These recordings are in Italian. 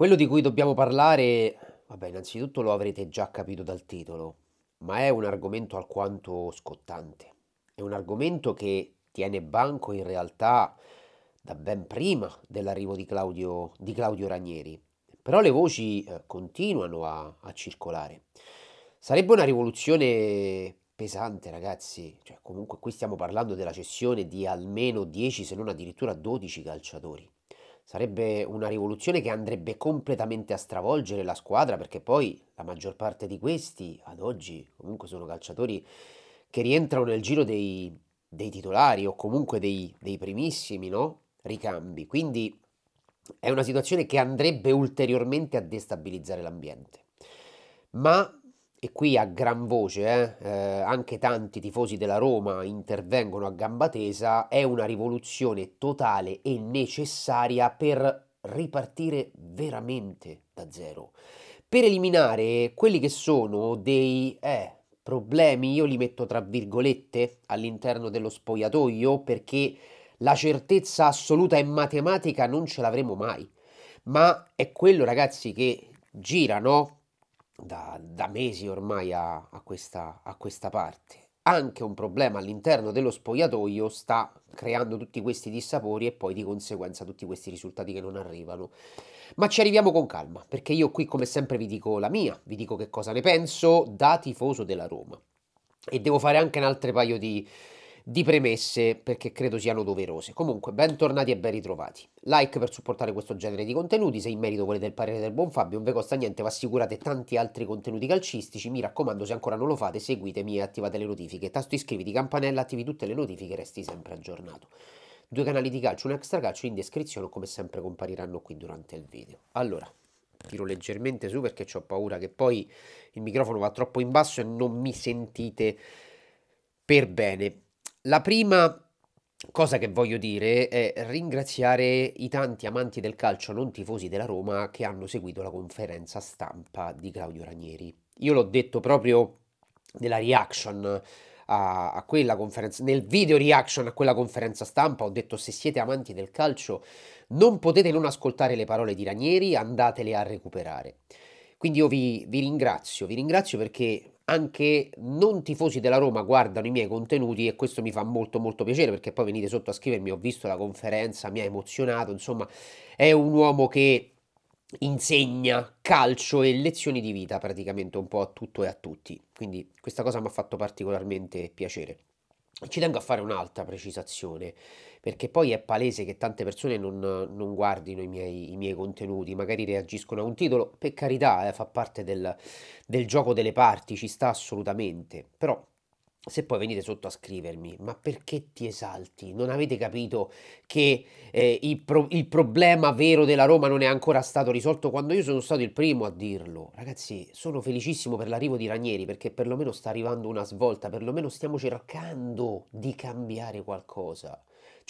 Quello di cui dobbiamo parlare, vabbè, innanzitutto lo avrete già capito dal titolo, ma è un argomento alquanto scottante. È un argomento che tiene banco in realtà da ben prima dell'arrivo di Claudio, di Claudio Ranieri. Però le voci eh, continuano a, a, circolare. Sarebbe una rivoluzione pesante, ragazzi. Cioè, comunque qui stiamo parlando della cessione di almeno 10, se non addirittura 12 calciatori. Sarebbe una rivoluzione che andrebbe completamente a stravolgere la squadra perché poi la maggior parte di questi ad oggi comunque sono calciatori che rientrano nel giro dei, dei titolari o comunque dei, dei primissimi no? ricambi. Quindi è una situazione che andrebbe ulteriormente a destabilizzare l'ambiente. Ma e qui a gran voce, eh, eh, anche tanti tifosi della Roma intervengono a gamba tesa, è una rivoluzione totale e necessaria per ripartire veramente da zero. Per eliminare quelli che sono dei eh, problemi, io li metto tra virgolette, all'interno dello spogliatoio perché la certezza assoluta e matematica non ce l'avremo mai. Ma è quello, ragazzi, che gira, no? da, da mesi ormai a, a, questa, a questa parte anche un problema all'interno dello spogliatoio sta creando tutti questi dissapori e poi di conseguenza tutti questi risultati che non arrivano. Ma ci arriviamo con calma, perché io qui come sempre vi dico la mia, vi dico che cosa ne penso da tifoso della Roma. E devo fare anche un altro paio di, di premesse perché credo siano doverose. Comunque, bentornati e ben ritrovati. Like per supportare questo genere di contenuti, se in merito volete il parere del buon Fabio, non vi costa niente, vi assicurate tanti altri contenuti calcistici, mi raccomando se ancora non lo fate seguitemi e attivate le notifiche, tasto iscriviti, campanella, attivi tutte le notifiche resti sempre aggiornato. Due canali di calcio, un extra calcio in descrizione come sempre compariranno qui durante il video. Allora, tiro leggermente su perché ho paura che poi il microfono va troppo in basso e non mi sentite per bene. La prima cosa che voglio dire è ringraziare i tanti amanti del calcio non tifosi della Roma che hanno seguito la conferenza stampa di Claudio Ranieri. Io l'ho detto proprio nella reaction a, a quella conferenza, nel video reaction a quella conferenza stampa, ho detto se siete amanti del calcio non potete non ascoltare le parole di Ranieri, andatele a recuperare. Quindi io vi, vi ringrazio, vi ringrazio perché anche non tifosi della Roma guardano i miei contenuti e questo mi fa molto molto piacere perché poi venite sotto a scrivermi, ho visto la conferenza, mi ha emozionato, insomma è un uomo che insegna calcio e lezioni di vita praticamente un po' a tutto e a tutti, quindi questa cosa mi ha fatto particolarmente piacere. Ci tengo a fare un'altra precisazione, perché poi è palese che tante persone non, non guardino i miei, i miei, contenuti, magari reagiscono a un titolo, per carità, eh, fa parte del, del gioco delle parti, ci sta assolutamente, però se poi venite sotto a scrivermi, ma perché ti esalti? Non avete capito che eh, il, pro il, problema vero della Roma non è ancora stato risolto quando io sono stato il primo a dirlo? Ragazzi, sono felicissimo per l'arrivo di Ranieri perché perlomeno sta arrivando una svolta, perlomeno stiamo cercando di cambiare qualcosa.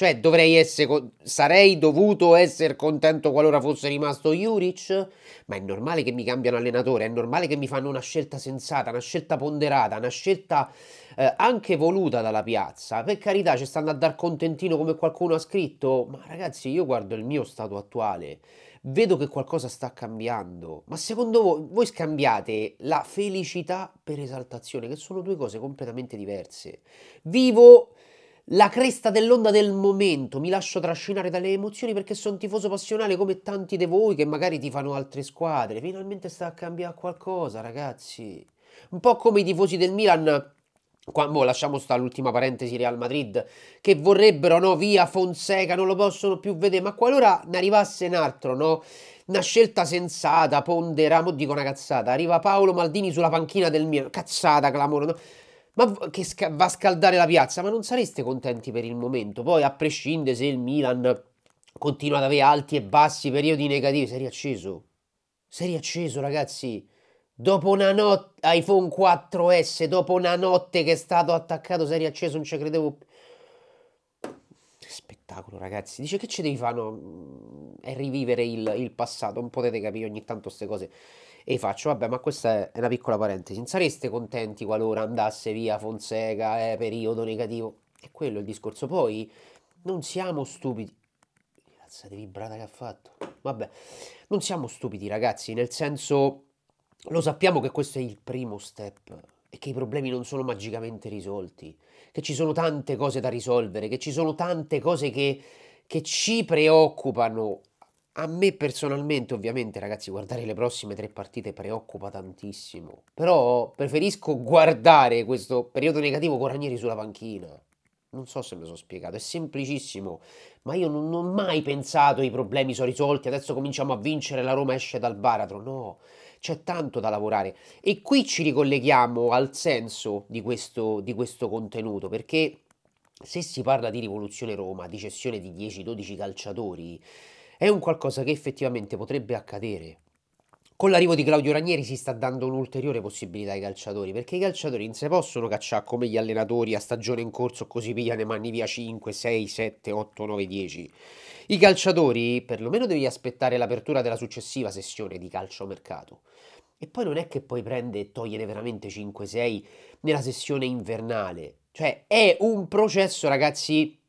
Cioè, dovrei essere. Sarei dovuto essere contento qualora fosse rimasto Juric? Ma è normale che mi cambiano allenatore, è normale che mi fanno una scelta sensata, una scelta ponderata, una scelta eh, anche voluta dalla piazza. Per carità, ci stanno a dar contentino come qualcuno ha scritto. Ma ragazzi, io guardo il mio stato attuale. Vedo che qualcosa sta cambiando. Ma secondo voi, voi scambiate la felicità per esaltazione, che sono due cose completamente diverse. Vivo la cresta dell'onda del momento, mi lascio trascinare dalle emozioni perché sono tifoso passionale come tanti di voi che magari ti fanno altre squadre. Finalmente sta a cambiare qualcosa, ragazzi. Un po' come i tifosi del Milan. Qua, boh, lasciamo sta l'ultima parentesi Real Madrid che vorrebbero no via Fonseca non lo possono più vedere ma qualora ne arrivasse un altro no una scelta sensata ponderamo, dico una cazzata arriva Paolo Maldini sulla panchina del Milan cazzata clamorosa no? ma che va a scaldare la piazza, ma non sareste contenti per il momento, poi a prescindere se il Milan continua ad avere alti e bassi, periodi negativi, sei riacceso, sei riacceso ragazzi, dopo una notte, iPhone 4S, dopo una notte che è stato attaccato, sei riacceso, non ci credevo più. Spettacolo ragazzi, dice che ci devi fare, no? Mm, è rivivere il, il passato, non potete capire ogni tanto queste cose e faccio, vabbè, ma questa è una piccola parentesi, non sareste contenti qualora andasse via Fonseca, eh, periodo negativo? È quello il discorso. Poi non siamo stupidi. Che cazzo di vibrata che ha fatto? Vabbè, non siamo stupidi ragazzi, nel senso lo sappiamo che questo è il primo step e che i problemi non sono magicamente risolti, che ci sono tante cose da risolvere, che ci sono tante cose che, che ci preoccupano a me personalmente, ovviamente, ragazzi, guardare le prossime tre partite preoccupa tantissimo. Però preferisco guardare questo periodo negativo con Ranieri sulla panchina. Non so se me lo so spiegato, è semplicissimo. Ma io non, non ho mai pensato i problemi sono risolti, adesso cominciamo a vincere, la Roma esce dal baratro. No, c'è tanto da lavorare. E qui ci ricolleghiamo al senso di questo, di questo contenuto, perché se si parla di rivoluzione Roma, di cessione di 10-12 calciatori è un qualcosa che effettivamente potrebbe accadere. Con l'arrivo di Claudio Ranieri si sta dando un'ulteriore possibilità ai calciatori, perché i calciatori in sé possono cacciare come gli allenatori a stagione in corso così via, ne manni via 5, 6, 7, 8, 9, 10. I calciatori perlomeno devi aspettare l'apertura della successiva sessione di calciomercato. E poi non è che poi prende e togliene veramente 5-6 nella sessione invernale. Cioè è un processo, ragazzi,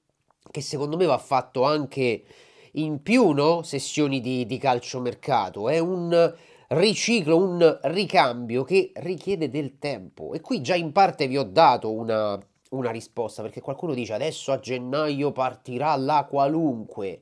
che secondo me va fatto anche in più no? sessioni di, di calciomercato, è un riciclo, un ricambio che richiede del tempo. E qui già in parte vi ho dato una, una risposta, perché qualcuno dice adesso a gennaio partirà la qualunque.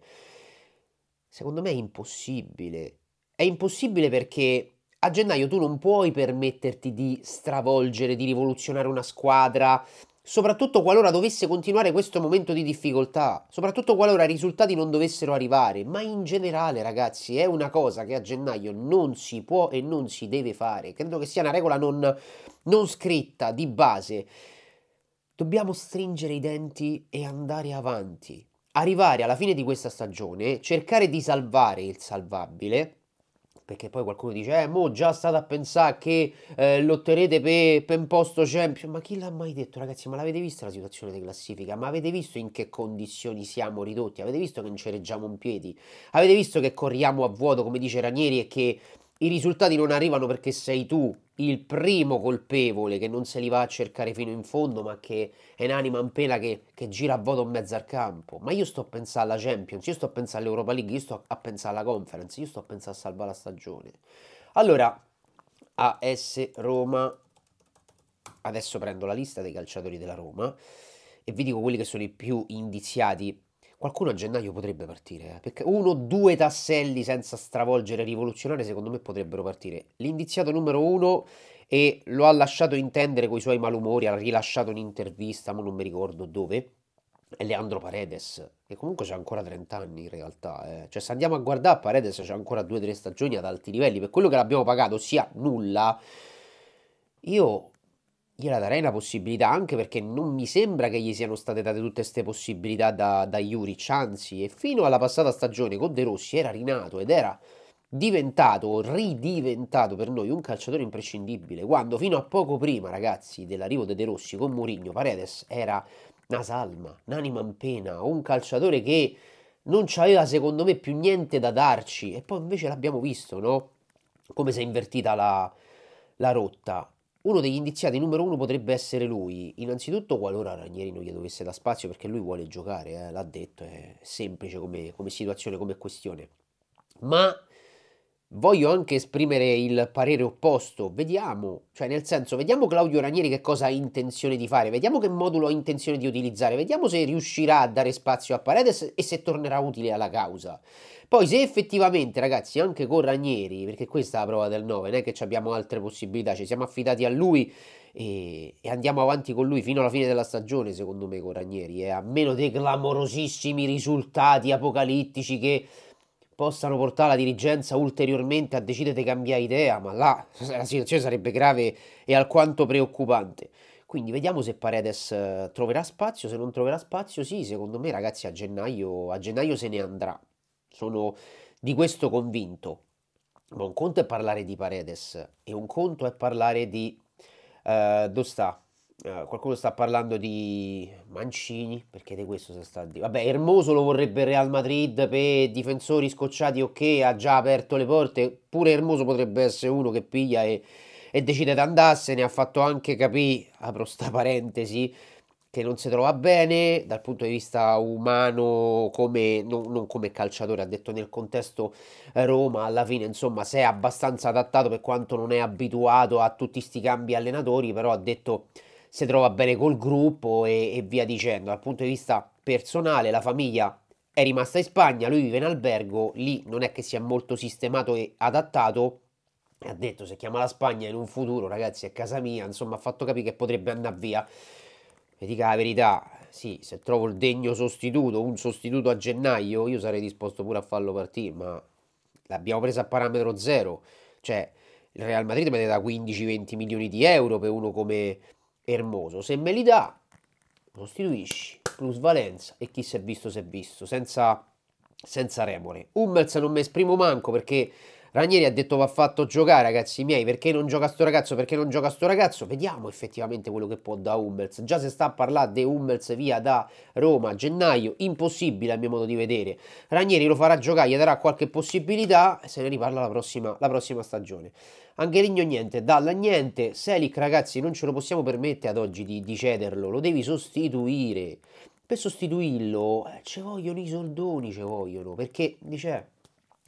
Secondo me è impossibile. È impossibile perché a gennaio tu non puoi permetterti di stravolgere, di rivoluzionare una squadra, soprattutto qualora dovesse continuare questo momento di difficoltà, soprattutto qualora i risultati non dovessero arrivare, ma in generale ragazzi è una cosa che a gennaio non si può e non si deve fare, credo che sia una regola non, non scritta di base. Dobbiamo stringere i denti e andare avanti, arrivare alla fine di questa stagione, cercare di salvare il salvabile perché poi qualcuno dice, eh, mo già state a pensare che eh, lotterete per pe un posto champion, ma chi l'ha mai detto ragazzi, ma l'avete vista la situazione di classifica, ma avete visto in che condizioni siamo ridotti, avete visto che non ci reggiamo in piedi, avete visto che corriamo a vuoto come dice Ranieri e che i risultati non arrivano perché sei tu il primo colpevole che non se li va a cercare fino in fondo, ma che è un'anima in pena che, che gira a voto in mezzo al campo. Ma io sto a pensare alla Champions, io sto a pensare all'Europa League, io sto a pensare alla Conference, io sto a pensare a salvare la stagione. Allora, AS Roma, adesso prendo la lista dei calciatori della Roma e vi dico quelli che sono i più indiziati Qualcuno a gennaio potrebbe partire, eh, perché uno o due tasselli senza stravolgere rivoluzionare secondo me potrebbero partire. L'indiziato numero uno e lo ha lasciato intendere con i suoi malumori, ha rilasciato un'intervista, ma non mi ricordo dove, è Leandro Paredes, che comunque c'ha ancora 30 anni in realtà. Eh. Cioè, se andiamo a guardare, Paredes c'ha ancora 2-3 stagioni ad alti livelli. Per quello che l'abbiamo pagato, sia nulla. Io gliela darei la possibilità anche perché non mi sembra che gli siano state date tutte queste possibilità da, da Juric, anzi, e fino alla passata stagione con De Rossi era rinato ed era diventato, ridiventato per noi un calciatore imprescindibile, quando fino a poco prima, ragazzi, dell'arrivo di De Rossi con Mourinho, Paredes era una salma, un'anima in pena, un calciatore che non c'aveva secondo me più niente da darci e poi invece l'abbiamo visto, no? Come si è invertita la, la rotta uno degli indiziati numero uno potrebbe essere lui, innanzitutto qualora Ranieri non gli dovesse da spazio perché lui vuole giocare, eh, l'ha detto, è semplice come, come situazione, come questione. Ma voglio anche esprimere il parere opposto. Vediamo, cioè nel senso, vediamo Claudio Ranieri che cosa ha intenzione di fare, vediamo che modulo ha intenzione di utilizzare, vediamo se riuscirà a dare spazio a Paredes e se tornerà utile alla causa. Poi se effettivamente, ragazzi, anche con Ranieri, perché questa è la prova del 9, non è che abbiamo altre possibilità, ci siamo affidati a lui e, e, andiamo avanti con lui fino alla fine della stagione, secondo me, con Ranieri, eh, a meno dei clamorosissimi risultati apocalittici che possano portare la dirigenza ulteriormente a decidere di cambiare idea, ma là la situazione sarebbe grave e alquanto preoccupante. Quindi vediamo se Paredes eh, troverà spazio, se non troverà spazio, sì, secondo me ragazzi a gennaio, a gennaio se ne andrà. Sono di questo convinto. Ma un conto è parlare di Paredes e un conto è parlare di uh, sta? Eh, qualcuno sta parlando di Mancini, perché di questo si sta a dire. Vabbè, Hermoso lo vorrebbe Real Madrid per difensori scocciati, ok, ha già aperto le porte, pure Hermoso potrebbe essere uno che piglia e, e decide di andarsene, ha fatto anche capire, apro sta parentesi, che non si trova bene dal punto di vista umano, come, non, non come calciatore, ha detto nel contesto eh, Roma, alla fine insomma si è abbastanza adattato per quanto non è abituato a tutti questi cambi allenatori, però ha detto si trova bene col gruppo e, e via dicendo. Dal punto di vista personale, la famiglia è rimasta in Spagna, lui vive in albergo, lì non è che sia molto sistemato e adattato. Ha detto se chiama la Spagna in un futuro, ragazzi, è casa mia, insomma, ha fatto capire che potrebbe andare via. Vi dica la verità, sì, se trovo il degno sostituto, un sostituto a gennaio, io sarei disposto pure a farlo partire, ma l'abbiamo presa a parametro zero. Cioè, il Real Madrid mette da 15-20 milioni di euro per uno come Ermoso. Se me li dà, sostituisci, valenza e chi si è visto si è visto, senza, senza remore. Hummels non mi esprimo manco perché Ranieri ha detto va fatto giocare ragazzi miei, perché non gioca sto ragazzo, perché non gioca sto ragazzo, vediamo effettivamente quello che può da Hummels, già se sta a parlare di Hummels via da Roma a gennaio, impossibile a mio modo di vedere, Ranieri lo farà giocare, gli darà qualche possibilità e se ne riparla la prossima, la prossima stagione. Angelino niente, Dalla niente, Selic ragazzi non ce lo possiamo permettere ad oggi di, di cederlo, lo devi sostituire. Per sostituirlo eh, ci vogliono i soldoni, ci vogliono, perché dice,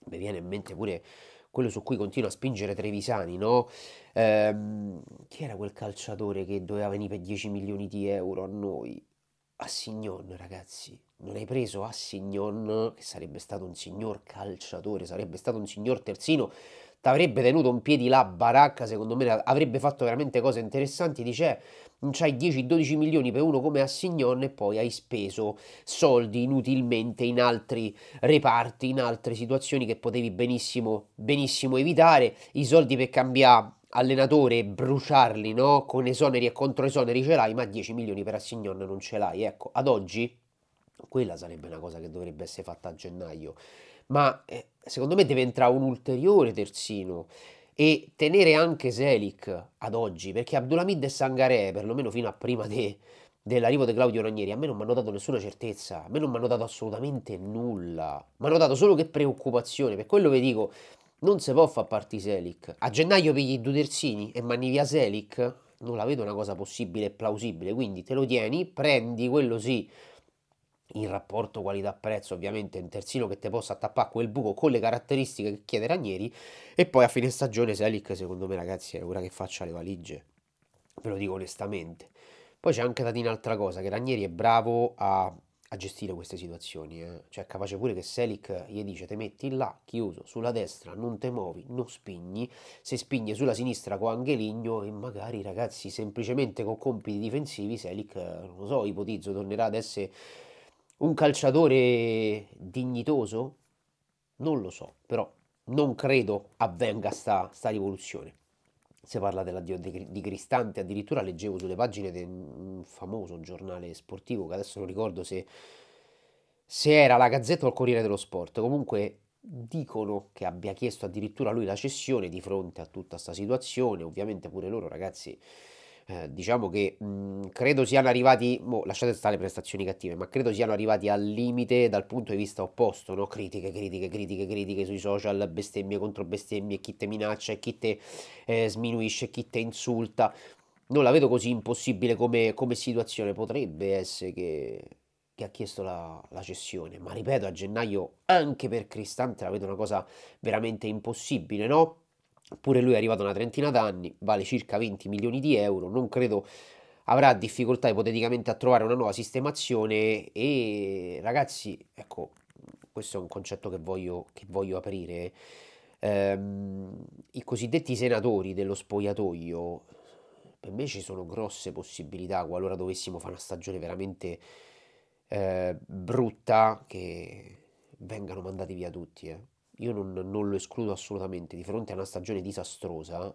mi viene in mente pure quello su cui continua a spingere Trevisani, no? Ehm, chi era quel calciatore che doveva venire per 10 milioni di euro a noi? Assignon, ragazzi, non hai preso Assignon, che sarebbe stato un signor calciatore, sarebbe stato un signor terzino t'avrebbe tenuto un piedi là, baracca, secondo me avrebbe fatto veramente cose interessanti, dice non eh, c'hai 10-12 milioni per uno come Assignon e poi hai speso soldi inutilmente in altri reparti, in altre situazioni che potevi benissimo, benissimo evitare, i soldi per cambiare allenatore e bruciarli no? con esoneri e contro esoneri ce l'hai, ma 10 milioni per Assignon non ce l'hai, ecco, ad oggi quella sarebbe una cosa che dovrebbe essere fatta a gennaio ma eh, secondo me deve entrare un ulteriore terzino e tenere anche Selic ad oggi, perché Abdulhamid e Sangare, perlomeno fino a prima de, dell'arrivo di de Claudio Ranieri, a me non mi hanno dato nessuna certezza, a me non mi hanno dato assolutamente nulla, mi hanno dato solo che preoccupazione, per quello vi dico, non si può far partire Selic. A gennaio pigli due terzini e manni via Selic, non la vedo una cosa possibile e plausibile, quindi te lo tieni, prendi quello sì in rapporto qualità-prezzo, ovviamente un terzino che ti te possa tappare quel buco con le caratteristiche che chiede Ranieri e poi a fine stagione Selic secondo me ragazzi è ora che faccia le valigie ve lo dico onestamente poi c'è anche da dire un'altra cosa che Ranieri è bravo a, a gestire queste situazioni eh. cioè è capace pure che Selic gli dice te metti là chiuso sulla destra non te muovi non spingi se spingi sulla sinistra con Angeligno e magari ragazzi semplicemente con compiti difensivi Selic eh, non lo so ipotizzo tornerà ad essere un calciatore dignitoso? Non lo so, però non credo avvenga sta, sta rivoluzione. Si parla dell'addio di, di Cristante, addirittura leggevo sulle pagine di un famoso giornale sportivo, che adesso non ricordo se, se era la Gazzetta o il Corriere dello Sport, comunque dicono che abbia chiesto addirittura lui la cessione di fronte a tutta questa situazione, ovviamente pure loro ragazzi eh, diciamo che mh, credo siano arrivati, boh, lasciate stare le prestazioni cattive, ma credo siano arrivati al limite dal punto di vista opposto, no? critiche, critiche, critiche, critiche sui social, bestemmie contro bestemmie, chi te minaccia, chi te eh, sminuisce, chi te insulta. Non la vedo così impossibile come, come situazione, potrebbe essere che, che ha chiesto la, la, cessione, ma ripeto, a gennaio anche per Cristante la vedo una cosa veramente impossibile, no? Pure lui è arrivato a una trentina d'anni, vale circa 20 milioni di euro, non credo avrà difficoltà ipoteticamente a trovare una nuova sistemazione e ragazzi, ecco, questo è un concetto che voglio, che voglio aprire. Ehm, I cosiddetti senatori dello spogliatoio, per me ci sono grosse possibilità qualora dovessimo fare una stagione veramente eh, brutta che vengano mandati via tutti. Eh io non, non, lo escludo assolutamente, di fronte a una stagione disastrosa,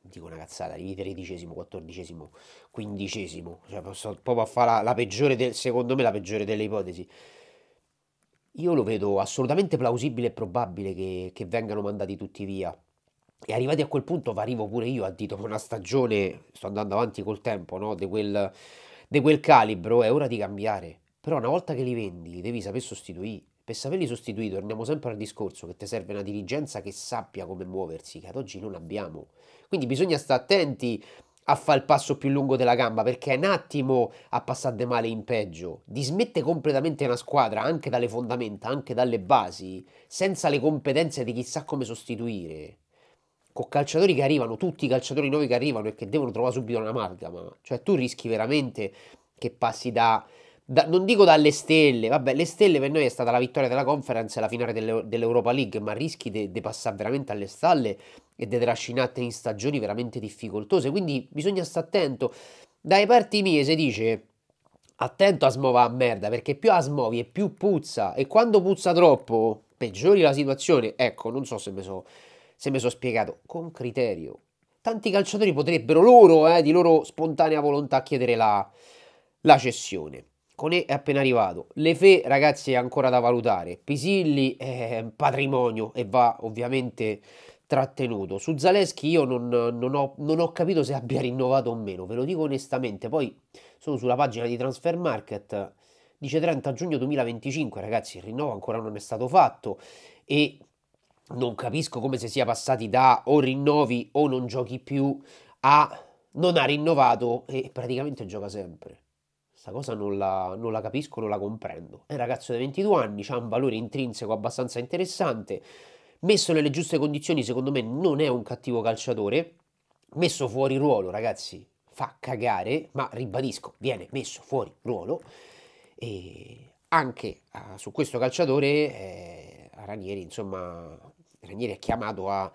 dico una cazzata, arrivi tredicesimo, quattordicesimo, quindicesimo, cioè posso proprio a fare la, la peggiore, del, secondo me la peggiore delle ipotesi. Io lo vedo assolutamente plausibile e probabile che, che vengano mandati tutti via. E arrivati a quel punto arrivo pure io a dito una stagione, sto andando avanti col tempo, no? di quel, quel calibro, è ora di cambiare. Però una volta che li vendi, devi saper sostituire. Per saperli sostituire torniamo sempre al discorso che ti serve una dirigenza che sappia come muoversi, che ad oggi non abbiamo. Quindi bisogna stare attenti a fare il passo più lungo della gamba perché è un attimo a passare de male in peggio. Dismette completamente una squadra anche dalle fondamenta, anche dalle basi, senza le competenze di chissà come sostituire con calciatori che arrivano, tutti i calciatori nuovi che arrivano e che devono trovare subito un'amalgama. Cioè tu rischi veramente che passi da da, non dico dalle stelle, vabbè, le stelle per noi è stata la vittoria della conference e la finale delle, dell'Europa League, ma rischi di passare veramente alle stalle e di trascinate in stagioni veramente difficoltose, quindi bisogna stare attento. Dai parti mie si dice attento a smuovere a merda, perché più a smuovi e più puzza, e quando puzza troppo peggiori la situazione. Ecco, non so se mi sono so spiegato, con criterio. Tanti calciatori potrebbero loro, eh, di loro spontanea volontà, chiedere la, la cessione. Conè è appena arrivato. Le Fe, ragazzi, è ancora da valutare. Pisilli è eh, un patrimonio e va ovviamente trattenuto. Su Zaleschi io non, non, ho, non, ho, capito se abbia rinnovato o meno, ve lo dico onestamente. Poi sono sulla pagina di Transfer Market, dice 30 giugno 2025, ragazzi, il rinnovo ancora non è stato fatto e non capisco come si sia passati da o rinnovi o non giochi più a non ha rinnovato e praticamente gioca sempre questa cosa non la, non la capisco, non la comprendo. È un ragazzo di 22 anni, ha un valore intrinseco abbastanza interessante, messo nelle giuste condizioni secondo me non è un cattivo calciatore, messo fuori ruolo ragazzi fa cagare, ma ribadisco, viene messo fuori ruolo e anche uh, su questo calciatore eh, Ranieri, insomma, Ranieri è chiamato a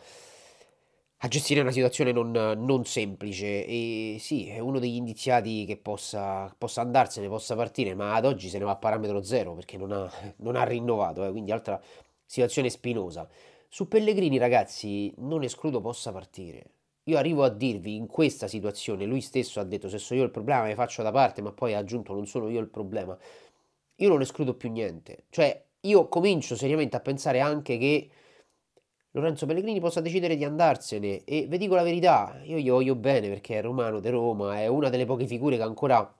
a gestire una situazione non, non, semplice e sì, è uno degli indiziati che possa, possa, andarsene, possa partire, ma ad oggi se ne va a parametro zero perché non ha, non ha rinnovato, eh, quindi altra situazione spinosa. Su Pellegrini ragazzi non escludo possa partire. Io arrivo a dirvi in questa situazione, lui stesso ha detto se sono io il problema mi faccio da parte, ma poi ha aggiunto non sono io il problema. Io non escludo più niente, cioè io comincio seriamente a pensare anche che Lorenzo Pellegrini possa decidere di andarsene e vi dico la verità, io gli voglio bene perché è romano di Roma, è una delle poche figure che ancora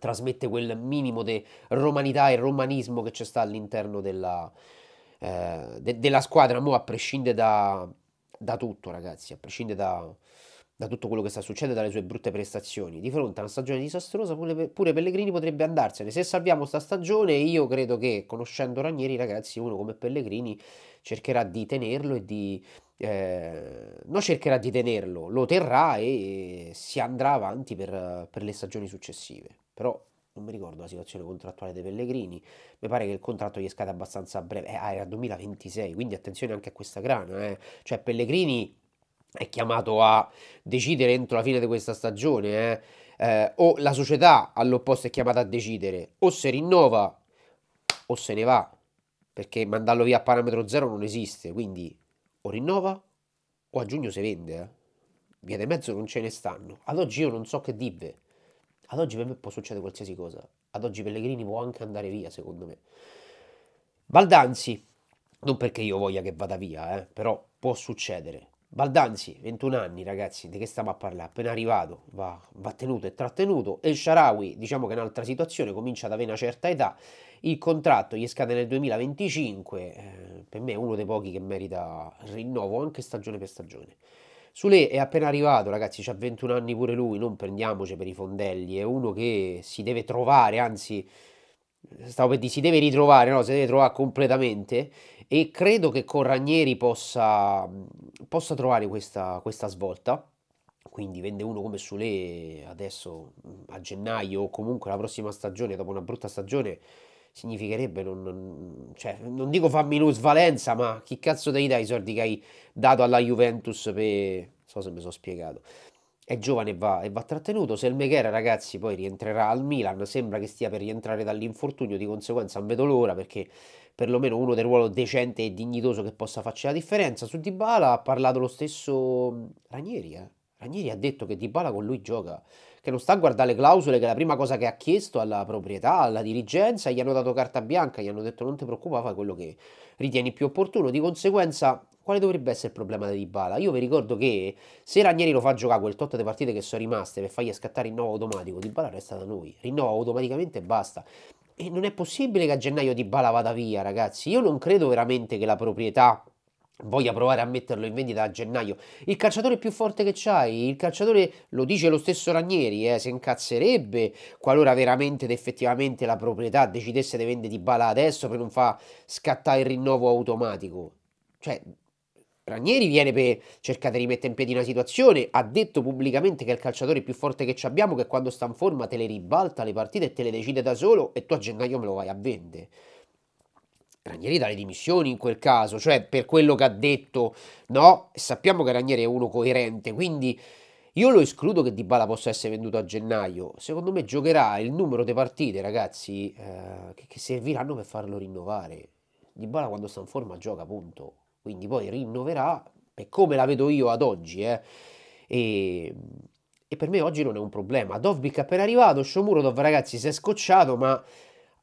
trasmette quel minimo di romanità e romanismo che c'è sta all'interno della, eh, de della, squadra, mo a prescindere da, da tutto ragazzi, a prescindere da, da tutto quello che sta succedendo e dalle sue brutte prestazioni. Di fronte a una stagione disastrosa, pure, pure Pellegrini potrebbe andarsene. Se salviamo sta stagione, io credo che, conoscendo Ranieri, ragazzi, uno come Pellegrini cercherà di tenerlo e di... Eh, non cercherà di tenerlo, lo terrà e si andrà avanti per, per le stagioni successive. Però non mi ricordo la situazione contrattuale dei Pellegrini, mi pare che il contratto gli scade abbastanza breve, eh, ah, era 2026, quindi attenzione anche a questa grana, eh. cioè Pellegrini è chiamato a decidere entro la fine di questa stagione, eh? Eh, o la società all'opposto è chiamata a decidere, o se rinnova o se ne va, perché mandarlo via a parametro zero non esiste, quindi o rinnova o a giugno si vende, eh? via di mezzo non ce ne stanno, ad oggi io non so che dive, ad oggi per me può succedere qualsiasi cosa, ad oggi Pellegrini può anche andare via secondo me. Valdanzi, non perché io voglia che vada via, eh, però può succedere Baldanzi, 21 anni ragazzi, di che stiamo a parlare? Appena arrivato, va, va tenuto e trattenuto. El Sharawi, diciamo che è un'altra situazione, comincia ad avere una certa età. Il contratto gli scade nel 2025, eh, per me è uno dei pochi che merita rinnovo anche stagione per stagione. Sule è appena arrivato, ragazzi, ha 21 anni pure lui, non prendiamoci per i fondelli, è uno che si deve trovare, anzi, stavo per dire, si deve ritrovare, no? si deve trovare completamente e credo che con Ranieri possa, possa trovare questa, questa svolta quindi vende uno come Sule adesso a gennaio o comunque la prossima stagione dopo una brutta stagione significherebbe non, non, cioè, non dico fammi Valenza ma chi cazzo devi dai i soldi che hai dato alla Juventus per so se mi sono spiegato è giovane e va, e va trattenuto se il Meghera ragazzi poi rientrerà al Milan sembra che stia per rientrare dall'infortunio di conseguenza non vedo l'ora perché perlomeno uno del ruolo decente e dignitoso che possa farci la differenza. Su Dybala ha parlato lo stesso mm, Ranieri, eh? Ranieri ha detto che Dybala con lui gioca, che non sta a guardare le clausole, che è la prima cosa che ha chiesto alla proprietà, alla dirigenza, gli hanno dato carta bianca, gli hanno detto non ti preoccupare, fai quello che ritieni più opportuno. Di conseguenza, quale dovrebbe essere il problema di Dybala? Io vi ricordo che se Ranieri lo fa giocare quel tot di partite che sono rimaste per fargli scattare il rinnovo automatico, Dybala resta da noi, rinnova automaticamente e basta. E non è possibile che a gennaio Di Bala vada via, ragazzi. Io non credo veramente che la proprietà voglia provare a metterlo in vendita a gennaio. Il calciatore più forte che c'hai, il calciatore lo dice lo stesso Ranieri, eh, si incazzerebbe qualora veramente ed effettivamente la proprietà decidesse di vendere Dybala adesso per non far scattare il rinnovo automatico. Cioè, Ranieri viene per cercare di rimettere in piedi una situazione, ha detto pubblicamente che è il calciatore più forte che abbiamo, che quando sta in forma te le ribalta le partite e te le decide da solo e tu a gennaio me lo vai a vendere. Ranieri dà le dimissioni in quel caso, cioè per quello che ha detto, no? Sappiamo che Ranieri è uno coerente, quindi io lo escludo che Dybala possa essere venduto a gennaio. Secondo me giocherà il numero di partite, ragazzi, eh, che, che serviranno per farlo rinnovare. Dybala quando sta in forma gioca, punto quindi poi rinnoverà per come la vedo io ad oggi. Eh. E, e, per me oggi non è un problema. Dovbik è appena arrivato, Shomurodov ragazzi si è scocciato, ma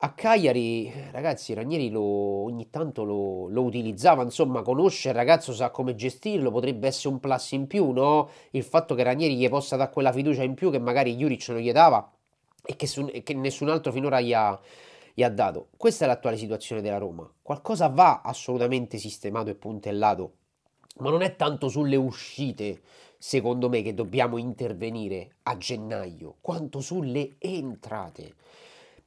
a Cagliari, ragazzi, Ranieri lo, ogni tanto lo, lo, utilizzava, insomma conosce il ragazzo, sa come gestirlo, potrebbe essere un plus in più, no? Il fatto che Ranieri gli possa dare quella fiducia in più che magari Juric non gli dava e che, su, che nessun altro finora gli ha gli ha dato. Questa è l'attuale situazione della Roma. Qualcosa va assolutamente sistemato e puntellato, ma non è tanto sulle uscite, secondo me, che dobbiamo intervenire a gennaio, quanto sulle entrate.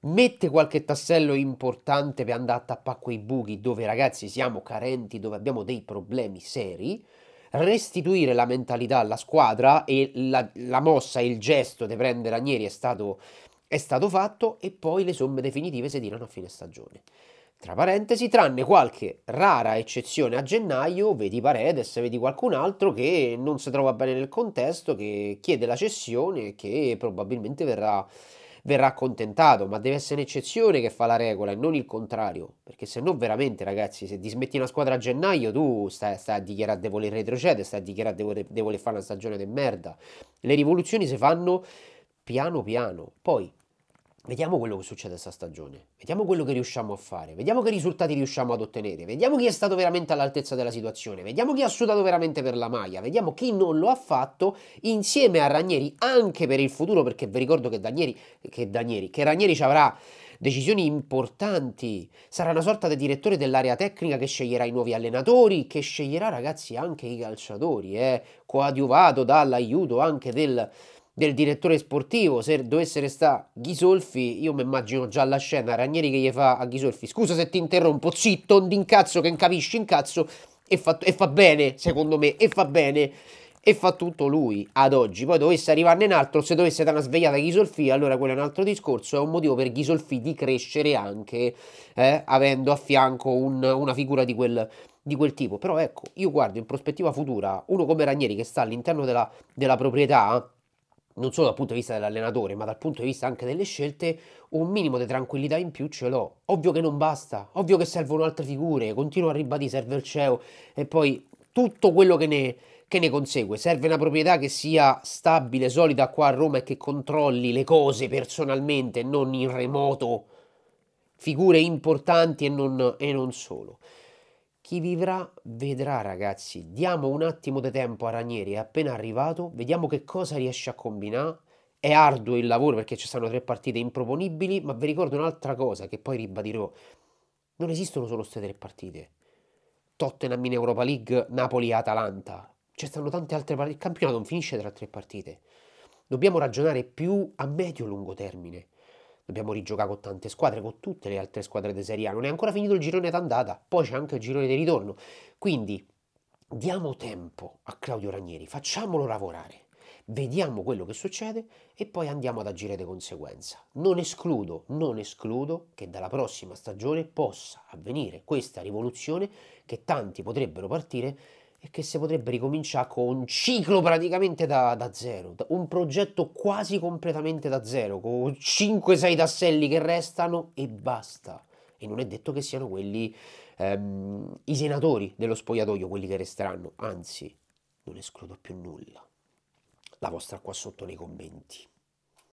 Mette qualche tassello importante per andare a tappare quei buchi dove ragazzi siamo carenti, dove abbiamo dei problemi seri restituire la mentalità alla squadra e la, la mossa e il gesto di prendere Ranieri è stato è stato fatto e poi le somme definitive si tirano a fine stagione. Tra parentesi, tranne qualche rara eccezione a gennaio, vedi Paredes, vedi qualcun altro che non si trova bene nel contesto, che chiede la cessione e che probabilmente verrà, verrà accontentato, ma deve essere un'eccezione che fa la regola e non il contrario, perché se no veramente ragazzi, se dismetti una squadra a gennaio tu stai, stai a dichiarare di voler retrocedere, stai a dichiarare di voler, di voler fare una stagione di merda. Le rivoluzioni si fanno piano piano, poi Vediamo quello che succede questa stagione, vediamo quello che riusciamo a fare, vediamo che risultati riusciamo ad ottenere, vediamo chi è stato veramente all'altezza della situazione, vediamo chi ha sudato veramente per la maglia, vediamo chi non lo ha fatto insieme a Ranieri anche per il futuro, perché vi ricordo che Danieri, che, Danieri, che Ranieri ci avrà decisioni importanti, sarà una sorta di direttore dell'area tecnica che sceglierà i nuovi allenatori, che sceglierà ragazzi anche i calciatori, eh, coadiuvato dall'aiuto anche del del direttore sportivo, se dovesse restare Ghisolfi, io mi immagino già la scena, Ranieri che gli fa a Ghisolfi, scusa se ti interrompo, zitto, non incazzo che non incazzo, e fa, e fa bene, secondo me, e fa bene, e fa tutto lui ad oggi. Poi dovesse arrivarne un altro, se dovesse dare una svegliata a Ghisolfi, allora quello è un altro discorso, è un motivo per Ghisolfi di crescere anche, eh, avendo a fianco un, una figura di quel di quel tipo. Però ecco, io guardo in prospettiva futura uno come Ranieri che sta all'interno della, della proprietà non solo dal punto di vista dell'allenatore, ma dal punto di vista anche delle scelte, un minimo di tranquillità in più ce l'ho. Ovvio che non basta, ovvio che servono altre figure, continuo a ribadire, serve il CEO e poi tutto quello che ne, che ne consegue. Serve una proprietà che sia stabile, solida qua a Roma e che controlli le cose personalmente, non in remoto, figure importanti e non, e non solo. Chi vivrà vedrà ragazzi, diamo un attimo di tempo a Ranieri, è appena arrivato, vediamo che cosa riesce a combinare. È arduo il lavoro perché ci stanno tre partite improponibili, ma vi ricordo un'altra cosa che poi ribadirò. Non esistono solo queste tre partite. Tottenham in Europa League, Napoli Atalanta. Ci stanno tante altre partite. Il campionato non finisce tra tre partite. Dobbiamo ragionare più a medio-lungo termine dobbiamo rigiocare con tante squadre, con tutte le altre squadre di Serie A. Non è ancora finito il girone d'andata, poi c'è anche il girone di ritorno. Quindi diamo tempo a Claudio Ranieri, facciamolo lavorare, vediamo quello che succede e poi andiamo ad agire di conseguenza. Non escludo, non escludo che dalla prossima stagione possa avvenire questa rivoluzione che tanti potrebbero partire e che si potrebbe ricominciare con un ciclo praticamente da, da zero, un progetto quasi completamente da zero, con 5-6 tasselli che restano e basta. E non è detto che siano quelli ehm, i senatori dello spogliatoio, quelli che resteranno, anzi, non escludo più nulla. La vostra qua sotto nei commenti.